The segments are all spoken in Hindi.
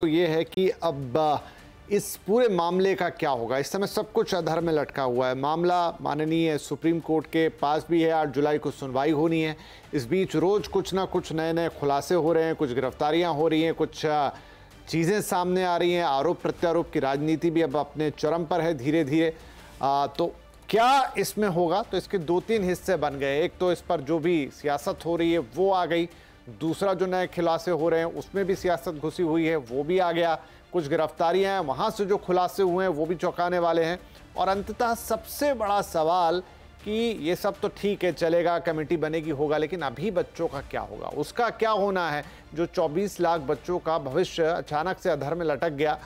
तो ये है कि अब इस पूरे मामले का क्या होगा इस समय सब कुछ अधर में लटका हुआ है मामला माननीय सुप्रीम कोर्ट के पास भी है आठ जुलाई को सुनवाई होनी है इस बीच रोज़ कुछ ना कुछ नए नए खुलासे हो रहे हैं कुछ गिरफ्तारियां हो रही हैं कुछ चीज़ें सामने आ रही हैं आरोप प्रत्यारोप की राजनीति भी अब अपने चरम पर है धीरे धीरे तो क्या इसमें होगा तो इसके दो तीन हिस्से बन गए एक तो इस पर जो भी सियासत हो रही है वो आ गई दूसरा जो नए खुलासे हो रहे हैं उसमें भी सियासत घुसी हुई है वो भी आ गया कुछ गिरफ्तारियां हैं वहाँ से जो खुलासे हुए हैं वो भी चौंकाने वाले हैं और अंततः सबसे बड़ा सवाल कि ये सब तो ठीक है चलेगा कमेटी बनेगी होगा लेकिन अभी बच्चों का क्या होगा उसका क्या होना है जो 24 लाख बच्चों का भविष्य अचानक से अधर में लटक गया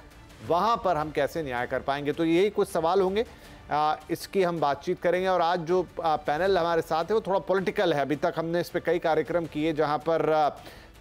वहाँ पर हम कैसे न्याय कर पाएंगे तो यही कुछ सवाल होंगे इसकी हम बातचीत करेंगे और आज जो पैनल हमारे साथ है वो थोड़ा पॉलिटिकल है अभी तक हमने इस पर कई कार्यक्रम किए जहाँ पर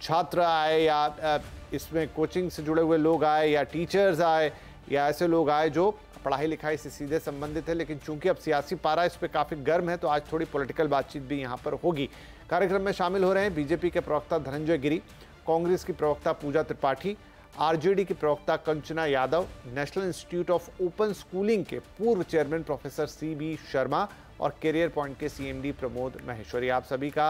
छात्र आए या इसमें कोचिंग से जुड़े हुए लोग आए या टीचर्स आए या ऐसे लोग आए जो पढ़ाई लिखाई से सीधे संबंधित है लेकिन चूंकि अब सियासी पारा इस पर काफ़ी गर्म है तो आज थोड़ी पॉलिटिकल बातचीत भी यहाँ पर होगी कार्यक्रम में शामिल हो रहे हैं बीजेपी के प्रवक्ता धनंजय गिरी कांग्रेस की प्रवक्ता पूजा त्रिपाठी आरजेडी के प्रवक्ता Kanchana Yadav National Institute of Open Schooling के पूर्व chairman professor C B Sharma और करियर पॉइंट के सीएमडी प्रमोद महेश्वरी आप सभी का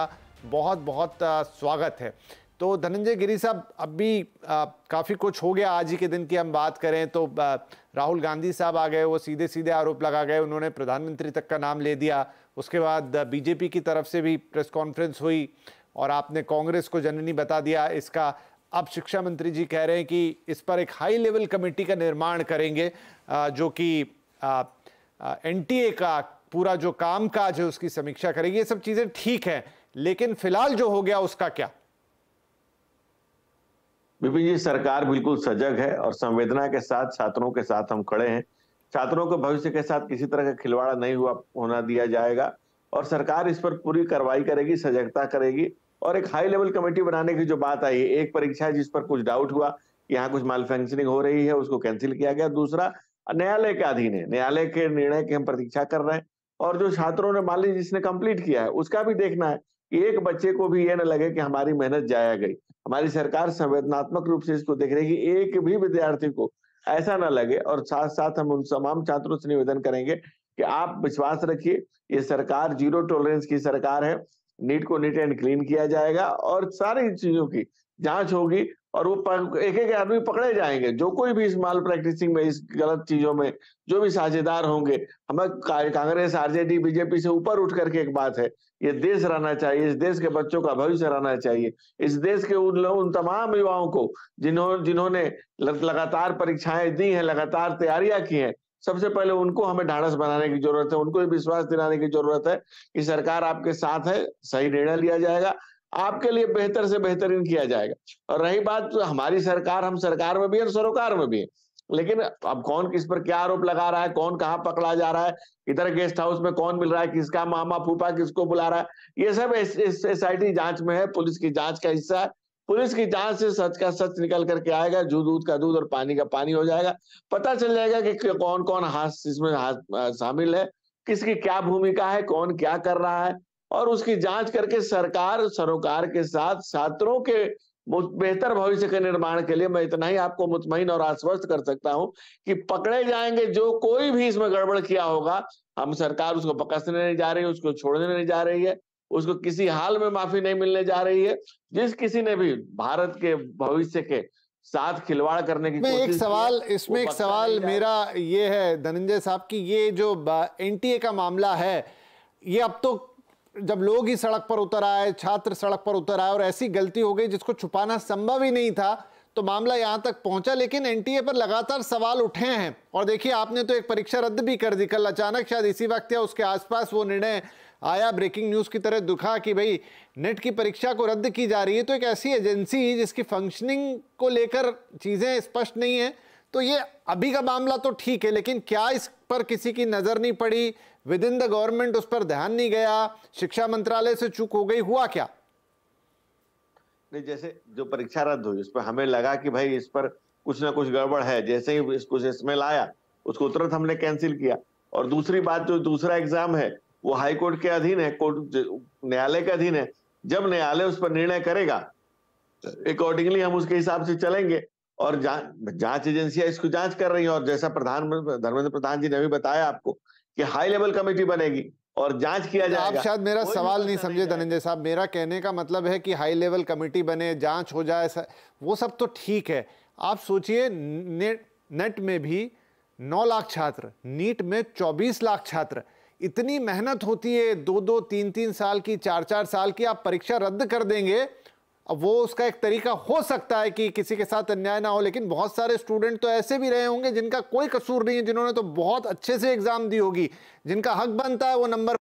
बहुत बहुत स्वागत है तो धनंजय गिरी साहब अब भी काफ़ी कुछ हो गया आज ही के दिन की हम बात करें तो राहुल गांधी साहब आ गए वो सीधे सीधे आरोप लगा गए उन्होंने प्रधानमंत्री तक का नाम ले दिया उसके बाद बीजेपी की तरफ से भी प्रेस कॉन्फ्रेंस हुई और आपने कांग्रेस को जननी बता दिया इसका अब शिक्षा मंत्री जी कह रहे हैं कि इस पर एक हाई लेवल कमेटी का निर्माण करेंगे जो कि एनटीए का पूरा जो काम काज है उसकी समीक्षा करेगी ये सब चीजें ठीक है लेकिन फिलहाल जो हो गया उसका क्या विपिन जी सरकार बिल्कुल सजग है और संवेदना के साथ छात्रों के साथ हम खड़े हैं छात्रों को भविष्य के साथ किसी तरह का खिलवाड़ा नहीं हुआ होना दिया जाएगा और सरकार इस पर पूरी कार्रवाई करेगी सजगता करेगी और एक हाई लेवल कमेटी बनाने की जो बात आई एक परीक्षा है जिस पर कुछ डाउट हुआ यहाँ कुछ माल फैंक्शनिंग हो रही है उसको कैंसिल किया गया दूसरा न्यायालय के अधीन है न्यायालय के निर्णय की हम प्रतीक्षा कर रहे हैं और जो छात्रों ने मान लीजिए जिसने कंप्लीट किया है उसका भी देखना है कि एक बच्चे को भी ये न लगे कि हमारी मेहनत जाया गई हमारी सरकार संवेदनात्मक रूप से इसको देख रही है कि एक भी विद्यार्थी को ऐसा ना लगे और साथ साथ हम उन तमाम छात्रों से निवेदन करेंगे कि आप विश्वास रखिए ये सरकार जीरो टॉलरेंस की सरकार है नीट को नीट एंड क्लीन किया जाएगा और सारी चीजों की जांच होगी और वो एक एक आदमी पकड़े जाएंगे जो कोई भी इस माल प्रैक्टिसिंग में इस गलत चीजों में जो भी साझेदार होंगे हमें कांग्रेस आरजेडी बीजेपी से ऊपर उठ करके एक बात है ये देश रहना चाहिए इस देश के बच्चों का भविष्य रहना चाहिए इस देश के उन उन तमाम युवाओं को जिन्होंने जिन्होंने लगातार परीक्षाएं दी हैं लगातार तैयारियां की हैं सबसे पहले उनको हमें ढाड़स बनाने की जरूरत है उनको विश्वास दिलाने की जरूरत है कि सरकार आपके साथ है सही निर्णय लिया जाएगा आपके लिए बेहतर से बेहतरीन किया जाएगा और रही बात तो हमारी सरकार हम सरकार में भी है और सरोकार में भी है लेकिन अब कौन किस पर क्या आरोप लगा रहा है कौन कहाँ पकड़ा जा रहा है इधर गेस्ट हाउस में कौन मिल रहा है किसका मामा फूफा किसको बुला रहा है ये सब एस आई जांच में है पुलिस की जांच का हिस्सा है पुलिस की जांच से सच का सच निकल करके आएगा जो दूध का दूध और पानी का पानी हो जाएगा पता चल जाएगा कि कौन कौन हाथ इसमें हाथ शामिल है किसकी क्या भूमिका है कौन क्या कर रहा है और उसकी जांच करके सरकार सरोकार के साथ छात्रों के बेहतर भविष्य के निर्माण के लिए मैं इतना ही आपको मुतमिन और आश्वस्त कर सकता हूं कि पकड़े जाएंगे जो कोई भी इसमें गड़बड़ किया होगा हम सरकार उसको पकसने नहीं जा रही है उसको छोड़ने नहीं जा रही है उसको किसी हाल में माफी नहीं मिलने जा रही है जिस किसी ने भी भारत के भविष्य के साथ खिलवाड़ करने की एक सवाल इसमें एक सवाल मेरा ये है धनंजय साहब की ये जो एनटीए का मामला है ये अब तो जब लोग ही सड़क पर उतर आए छात्र सड़क पर उतर आए और ऐसी गलती हो गई जिसको छुपाना संभव ही नहीं था तो मामला यहाँ तक पहुंचा लेकिन एनटीए पर लगातार सवाल उठे हैं और देखिए आपने तो एक परीक्षा रद्द भी कर दी कल अचानक शायद इसी वक्त या उसके आसपास वो निर्णय आया ब्रेकिंग न्यूज़ की तरह दुखा कि भाई नेट की परीक्षा को रद्द की जा रही है तो एक ऐसी एजेंसी जिसकी फंक्शनिंग को लेकर चीज़ें स्पष्ट नहीं है तो ये अभी का मामला तो ठीक है लेकिन क्या इस पर किसी की नज़र नहीं पड़ी विद इन द गवर्नमेंट उस पर ध्यान नहीं गया शिक्षा मंत्रालय से चूक हो गई हुआ क्या नहीं जैसे जो परीक्षा रद्द हुई उस पर हमें लगा कि भाई इस पर कुछ ना कुछ गड़बड़ है जैसे ही कुछ स्मेल आया उसको तुरंत हमने कैंसिल किया और दूसरी बात जो दूसरा एग्जाम है वो हाई कोर्ट के अधीन है कोर्ट न्यायालय के अधीन है जब न्यायालय उस पर निर्णय करेगा अकॉर्डिंगली हम उसके हिसाब से चलेंगे और जांच एजेंसियां इसको जांच कर रही हैं और जैसा प्रधान धर्मेंद्र प्रधान जी ने भी बताया आपको कि हाई लेवल कमेटी बनेगी और जांच किया जाएगा आप शायद मेरा सवाल नहीं समझे धनंजय साहब मेरा कहने का मतलब है कि हाई लेवल कमेटी बने जांच हो जाए वो सब तो ठीक है आप सोचिए नेट नेट में भी 9 लाख छात्र नीट में 24 लाख छात्र इतनी मेहनत होती है दो दो तीन तीन साल की चार चार साल की आप परीक्षा रद्द कर देंगे अब वो उसका एक तरीका हो सकता है कि किसी के साथ अन्याय ना हो लेकिन बहुत सारे स्टूडेंट तो ऐसे भी रहे होंगे जिनका कोई कसूर नहीं है जिन्होंने तो बहुत अच्छे से एग्ज़ाम दी होगी जिनका हक बनता है वो नंबर